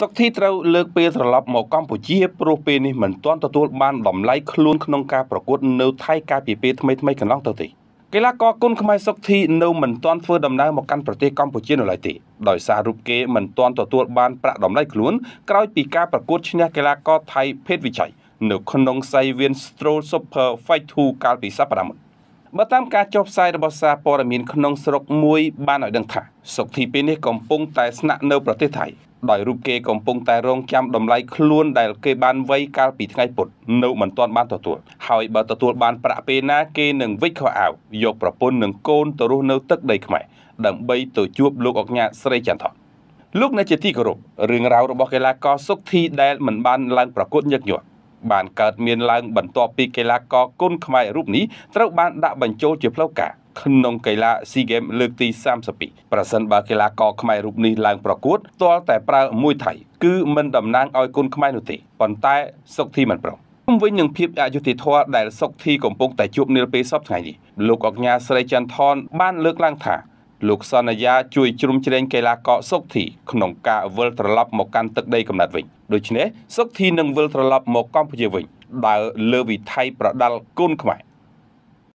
សុកធីត្រូវលើកពេលត្រឡប់មកកម្ពុជាព្រោះពេលនេះមិនទាន់ទទួលបានតម្លៃខ្លួនក្នុងការប្រកួតនៅថៃកាលពីពេលថ្មីថ្មីកន្លងទៅទេកីឡាករគុនខ្មែរសុកធីនៅមិនទាន់ធ្វើដំណើរមកកាន់ប្រទេសកម្ពុជានៅឡើយទេដោយសាររូបគេមិនទាន់ទទួលបានប្រាក់តម្លៃខ្លួនក្រោយពីការប្រកួតឈ្នះកីឡាករថៃ ភេទវិជ័យនៅក្នុងសៃវៀន Stroll Super Fight 2កាលពីសប្តាហ៍មុនបើតាមការចុះផ្សាយរបស់សារព័ត៌មានក្នុងស្រុកមួយបានឲ្យដឹងថាសុកធីពេលនេះកំពុងតែស្នាក់នៅប្រទេសថៃដោយរូបគេកំពុងតែរងចាំតម្លៃខ្លួនដែលគេបានវ័យកាលពីថ្ងៃពុធនៅមិនទាន់បានទទួលហើយបើទទួលបានប្រាក់ពេលណាគេនឹងវិច្ចខោអាវយកប្រពន្ធនិងកូនទៅរស់នៅទឹកដីខ្មែរដើម្បីទៅជួបលោកអគ្ញាស្រីចន្ទថលោកអ្នកជាទីគោរពរឿងរ៉ាវរបស់កីឡាករសុកធីដែលមិនបានឡើងប្រកួតញឹកញាប់បានកើតមានឡើងបន្ទាប់ពីកីឡាករគុនខ្មែររូបនេះត្រូវបានដាក់បញ្ចូលជាផ្លូវការក្នុងកីឡា SEA Games លើកទី32ប្រសិនបើកីឡាករខ្មែររូបនេះឡើងប្រកួតទាល់តែប្រើមួយថៃគឺមិនតំណាងឲ្យគុនខ្មែរនោះទេប៉ុន្តែសុកធីមិនប្រងុំវិញនឹងភាពអយុត្តិធម៌ដែលសុកធីកំពុងតែជួបនាពេលសពថ្ងៃនេះលោកអគ្គញាស្រីចន្ទថនបានលើកឡើងថាលោកសន្យាជួយជ្រោមជ្រែងកីឡាករសុកធីក្នុងការវិលត្រឡប់មកកាន់ទឹកដីកំណត់វិញដូច្នេះសុកធីនឹងវិលត្រឡប់មកកម្ពុជាវិញដើរលើវិថីប្រដាល់គុនខ្មែរ